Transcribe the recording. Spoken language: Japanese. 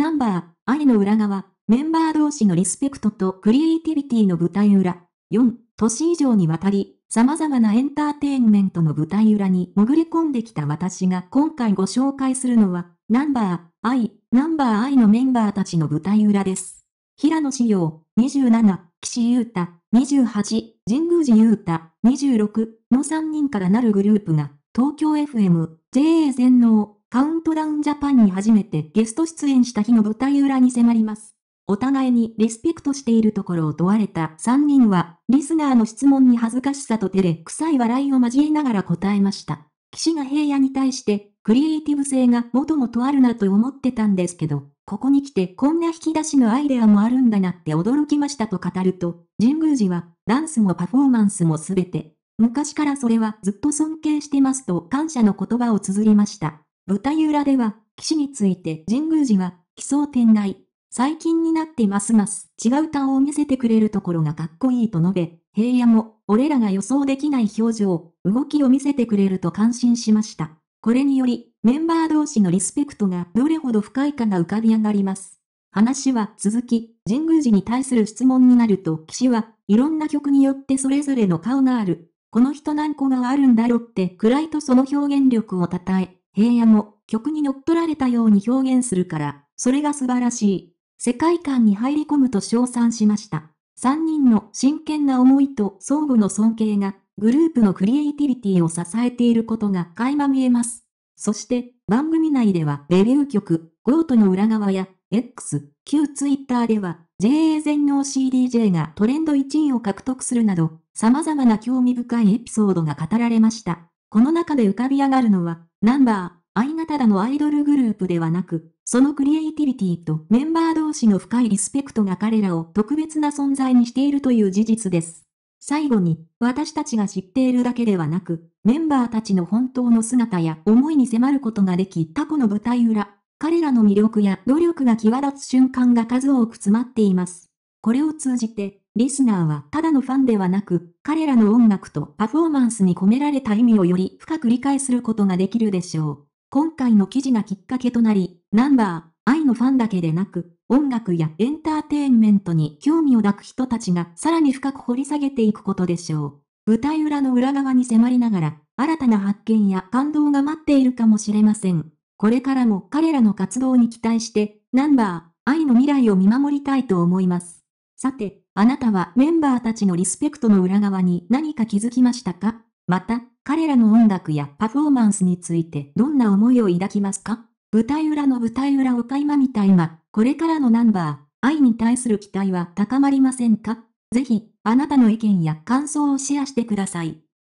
ナンバー、愛の裏側、メンバー同士のリスペクトとクリエイティビティの舞台裏。4、年以上にわたり、様々なエンターテインメントの舞台裏に潜り込んできた私が今回ご紹介するのは、ナンバー、愛、ナンバー愛のメンバーたちの舞台裏です。平野志耀、27、岸優太、28、神宮寺優太、26の3人からなるグループが、東京 FM、JA 全農、カウントダウンジャパンに初めてゲスト出演した日の舞台裏に迫ります。お互いにリスペクトしているところを問われた3人は、リスナーの質問に恥ずかしさと照れ、臭い笑いを交えながら答えました。岸が平野に対して、クリエイティブ性がもともとあるなと思ってたんですけど、ここに来てこんな引き出しのアイデアもあるんだなって驚きましたと語ると、神宮寺は、ダンスもパフォーマンスもすべて、昔からそれはずっと尊敬してますと感謝の言葉を綴りました。舞台裏では、騎士について神宮寺は、奇想天外。最近になってますます違う顔を見せてくれるところがかっこいいと述べ、平野も、俺らが予想できない表情、動きを見せてくれると感心しました。これにより、メンバー同士のリスペクトがどれほど深いかが浮かび上がります。話は続き、神宮寺に対する質問になると、騎士はいろんな曲によってそれぞれの顔がある。この人何個があるんだろって、くらいとその表現力を称え、平野も曲に乗っ取られたように表現するから、それが素晴らしい。世界観に入り込むと称賛しました。3人の真剣な思いと相互の尊敬が、グループのクリエイティビティを支えていることが垣間見えます。そして、番組内ではデビュー曲、ゴートの裏側や、X、旧 Twitter では、JA 全能 CDJ がトレンド1位を獲得するなど、様々な興味深いエピソードが語られました。この中で浮かび上がるのは、ナンバー、がただのアイドルグループではなく、そのクリエイティビティとメンバー同士の深いリスペクトが彼らを特別な存在にしているという事実です。最後に、私たちが知っているだけではなく、メンバーたちの本当の姿や思いに迫ることができ、過去の舞台裏、彼らの魅力や努力が際立つ瞬間が数多く詰まっています。これを通じて、リスナーはただのファンではなく、彼らの音楽とパフォーマンスに込められた意味をより深く理解することができるでしょう。今回の記事がきっかけとなり、ナンバー、愛のファンだけでなく、音楽やエンターテインメントに興味を抱く人たちがさらに深く掘り下げていくことでしょう。舞台裏の裏側に迫りながら、新たな発見や感動が待っているかもしれません。これからも彼らの活動に期待して、ナンバー、愛の未来を見守りたいと思います。さて、あなたはメンバーたちのリスペクトの裏側に何か気づきましたかまた、彼らの音楽やパフォーマンスについてどんな思いを抱きますか舞台裏の舞台裏を垣間見た今、これからのナンバー、愛に対する期待は高まりませんかぜひ、あなたの意見や感想をシェアしてください。